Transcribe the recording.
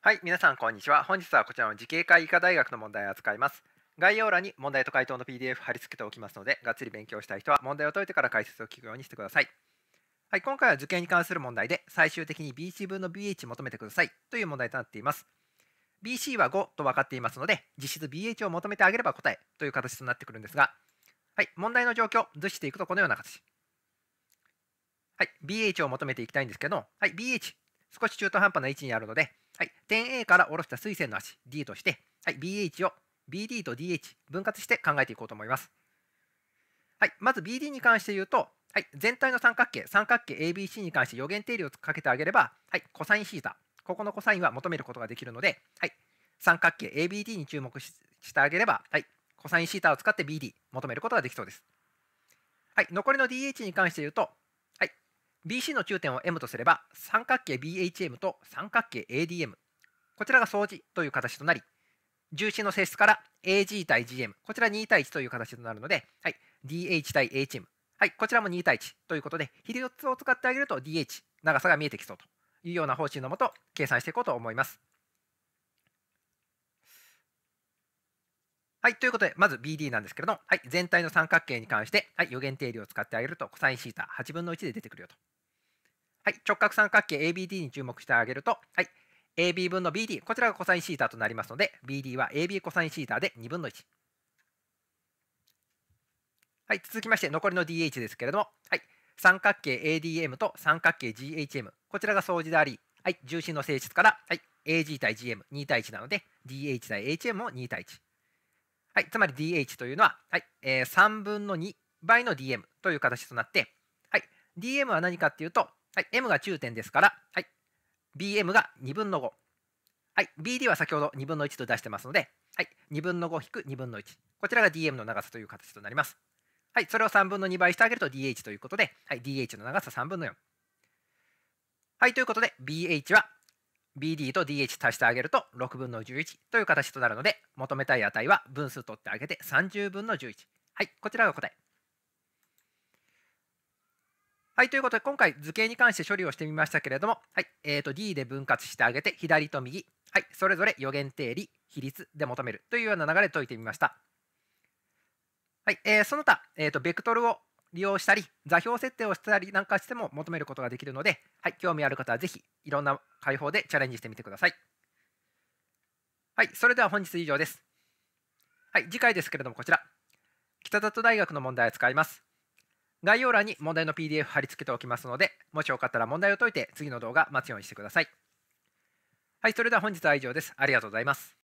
はい、皆さんこんにちは。本日はこちらの慈恵会医科大学の問題を扱います。概要欄に問題と回答の PDF 貼り付けておきますので、がっつり勉強したい人は問題を解いてから解説を聞くようにしてください。はい、今回は受験に関する問題で、最終的に BC 分の BH 求めてくださいという問題となっています。BC は5と分かっていますので、実質 BH を求めてあげれば答えという形となってくるんですが、はい、問題の状況、図していくとこのような形。はい、BH を求めていきたいんですけど、はい、BH、少し中途半端な位置にあるので、点 A から下ろした垂線の足 D として、はい、BH を BD と DH 分割して考えていこうと思います。はい、まず BD に関して言うと、はい、全体の三角形三角形 ABC に関して予言定理をかけてあげれば、はい、コサインシータここのコサインは求めることができるので、はい、三角形 ABD に注目してあげれば、はい、コサインシータを使って BD 求めることができそうです。はい、残りの DH に関して言うと、はい、BC の中点を M とすれば三角形 BHM と三角形 ADM こちらが相似という形となり、重心の性質から AG 対 GM、こちら2対1という形となるので、はい、DH 対 A チーム、はい、こちらも2対1ということで、比率を使ってあげると DH、長さが見えてきそうというような方針のもと、計算していこうと思います。はい、ということで、まず BD なんですけれども、はい、全体の三角形に関して、はい、余弦定理を使ってあげると、コサインシータ8分の1で出てくるよと。はい、直角三角形 ABD に注目してあげると、はい、AB 分の BD、こちらが cos シータとなりますので、BD は AB cos シータで2分の1。はい、続きまして残りの DH ですけれども、はい、三角形 ADM と三角形 GHM、こちらが相似であり、はい、重心の性質から、はい、AG 対 GM2 対1なので、DH 対 HM も2対1。はい、つまり DH というのは、はいえー、3分の2倍の DM という形となって、はい、DM は何かっていうと、はい、M が中点ですから、はい、BM が2分の5。はい、BD は先ほど2分の1と出してますので、はい、2分の5引く2分の1。こちらが DM の長さという形となります。はい、それを3分の2倍してあげると DH ということで、はい、DH の長さ3分の4。はい、ということで BH は BD と DH 足してあげると6分の11という形となるので求めたい値は分数取ってあげて30分の11。はい、こちらが答え。はい、ということで今回図形に関して処理をしてみましたけれども、はいえー、と D で分割してあげて左と右、はい、それぞれ予言定理比率で求めるというような流れで解いてみました。はいえー、その他、えー、とベクトルを利用したり座標設定をしたりなんかしても求めることができるので、はい、興味ある方は是非いろんな解放でチャレンジしてみてください。はい、それでは本日以上です。はい、次回ですけれどもこちら北里大学の問題を使います。概要欄に問題の PDF 貼り付けておきますので、もしよかったら問題を解いて次の動画待つようにしてください。はい、それでは本日は以上です。ありがとうございます。